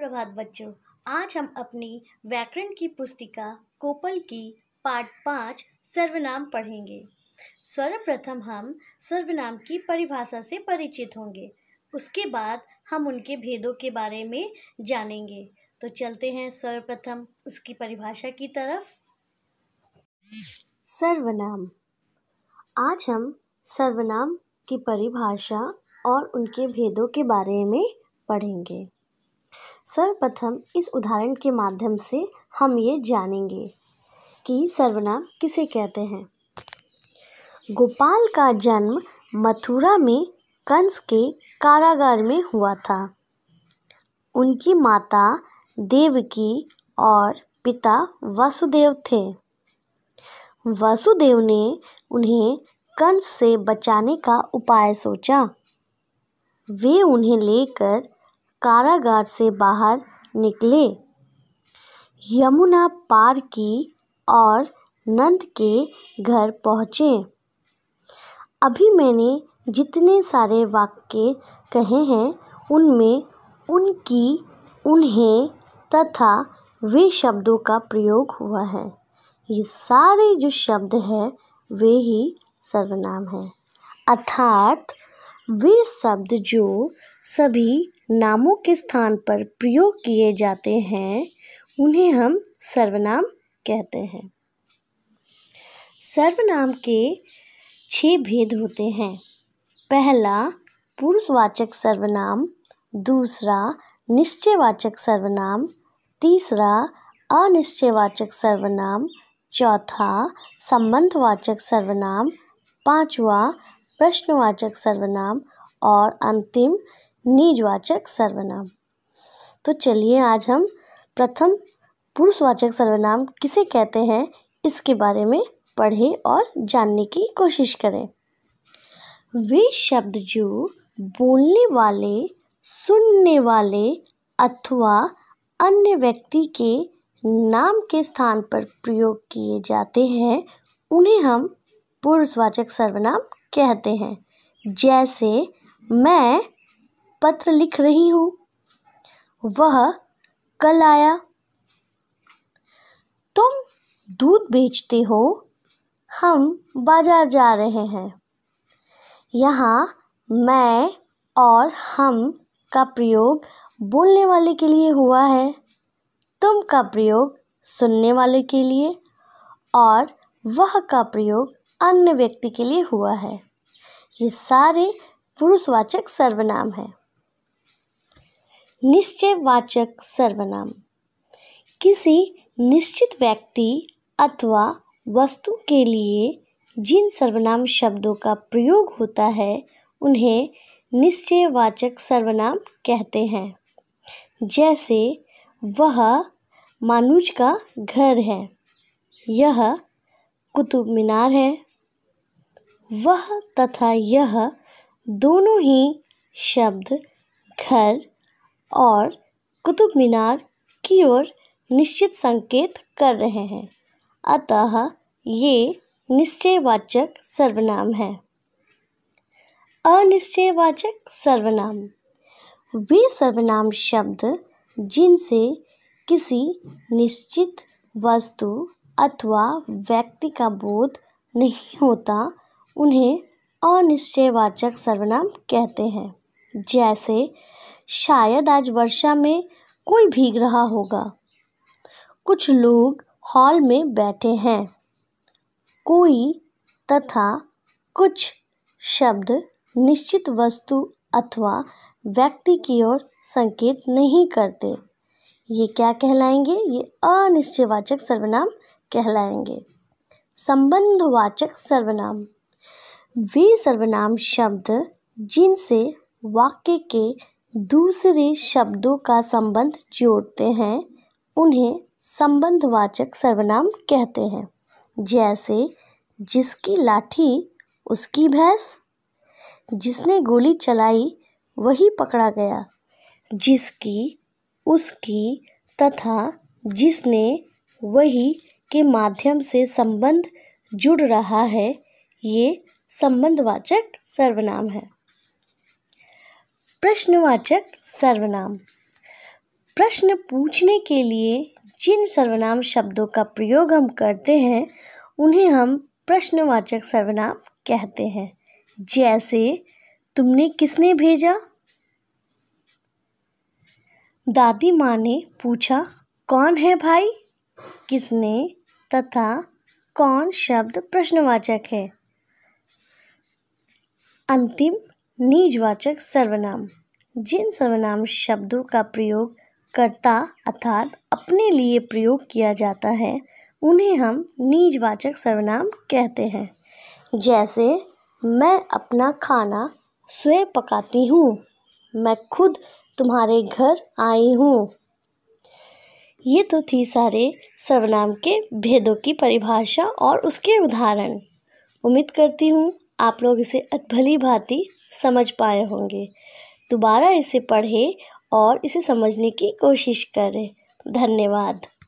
सुप्रभात बच्चों आज हम अपनी व्याकरण की पुस्तिका कोपल की पाठ पाँच सर्वनाम पढ़ेंगे सर्वप्रथम हम सर्वनाम की परिभाषा से परिचित होंगे उसके बाद हम उनके भेदों के बारे में जानेंगे तो चलते हैं सर्वप्रथम उसकी परिभाषा की तरफ सर्वनाम आज हम सर्वनाम की परिभाषा और उनके भेदों के बारे में पढ़ेंगे सर्वप्रथम इस उदाहरण के माध्यम से हम ये जानेंगे कि सर्वनाम किसे कहते हैं गोपाल का जन्म मथुरा में कंस के कारागार में हुआ था उनकी माता देवकी और पिता वासुदेव थे वासुदेव ने उन्हें कंस से बचाने का उपाय सोचा वे उन्हें लेकर कारागार से बाहर निकले यमुना पार की और नंद के घर पहुँचे अभी मैंने जितने सारे वाक्य कहे हैं उनमें उनकी उन्हें तथा वे शब्दों का प्रयोग हुआ है ये सारे जो शब्द हैं वे ही सर्वनाम हैं अर्थात वे शब्द जो सभी नामों के स्थान पर प्रयोग किए जाते हैं उन्हें हम सर्वनाम कहते हैं सर्वनाम के छह भेद होते हैं पहला पुरुषवाचक सर्वनाम दूसरा निश्चयवाचक सर्वनाम तीसरा अनिश्चयवाचक सर्वनाम चौथा संबंधवाचक सर्वनाम पांचवा प्रश्नवाचक सर्वनाम और अंतिम निजवाचक सर्वनाम तो चलिए आज हम प्रथम पुरुषवाचक सर्वनाम किसे कहते हैं इसके बारे में पढ़ें और जानने की कोशिश करें वे शब्द जो बोलने वाले सुनने वाले अथवा अन्य व्यक्ति के नाम के स्थान पर प्रयोग किए जाते हैं उन्हें हम पुरुषवाचक सर्वनाम कहते हैं जैसे मैं पत्र लिख रही हूँ वह कल आया तुम दूध बेचते हो हम बाजार जा रहे हैं यहाँ मैं और हम का प्रयोग बोलने वाले के लिए हुआ है तुम का प्रयोग सुनने वाले के लिए और वह का प्रयोग अन्य व्यक्ति के लिए हुआ है ये सारे पुरुषवाचक सर्वनाम है निश्चयवाचक सर्वनाम किसी निश्चित व्यक्ति अथवा वस्तु के लिए जिन सर्वनाम शब्दों का प्रयोग होता है उन्हें निश्चयवाचक सर्वनाम कहते हैं जैसे वह मानुज का घर है यह कुतुब मीनार है वह तथा यह दोनों ही शब्द घर और कुतुब मीनार की ओर निश्चित संकेत कर रहे हैं अतः ये निश्चयवाचक सर्वनाम है अनिश्चयवाचक सर्वनाम वे सर्वनाम शब्द जिनसे किसी निश्चित वस्तु अथवा व्यक्ति का बोध नहीं होता उन्हें अनिश्चयवाचक सर्वनाम कहते हैं जैसे शायद आज वर्षा में कोई भीग रहा होगा कुछ लोग हॉल में बैठे हैं कोई तथा कुछ शब्द निश्चित वस्तु अथवा व्यक्ति की ओर संकेत नहीं करते ये क्या कहलाएंगे ये अनिश्चयवाचक सर्वनाम कहलाएंगे संबंधवाचक सर्वनाम वे सर्वनाम शब्द जिनसे वाक्य के दूसरे शब्दों का संबंध जोड़ते हैं उन्हें संबंधवाचक सर्वनाम कहते हैं जैसे जिसकी लाठी उसकी भैंस जिसने गोली चलाई वही पकड़ा गया जिसकी उसकी तथा जिसने वही के माध्यम से संबंध जुड़ रहा है ये संबंधवाचक सर्वनाम है प्रश्नवाचक सर्वनाम प्रश्न पूछने के लिए जिन सर्वनाम शब्दों का प्रयोग हम करते हैं उन्हें हम प्रश्नवाचक सर्वनाम कहते हैं जैसे तुमने किसने भेजा दादी माँ ने पूछा कौन है भाई किसने तथा कौन शब्द प्रश्नवाचक है अंतिम निजवाचक सर्वनाम जिन सर्वनाम शब्दों का प्रयोग कर्ता अर्थात अपने लिए प्रयोग किया जाता है उन्हें हम निजवाचक सर्वनाम कहते हैं जैसे मैं अपना खाना स्वयं पकाती हूँ मैं खुद तुम्हारे घर आई हूँ ये तो थी सारे सर्वनाम के भेदों की परिभाषा और उसके उदाहरण उम्मीद करती हूँ आप लोग इसे भली भांति समझ पाए होंगे दोबारा इसे पढ़ें और इसे समझने की कोशिश करें धन्यवाद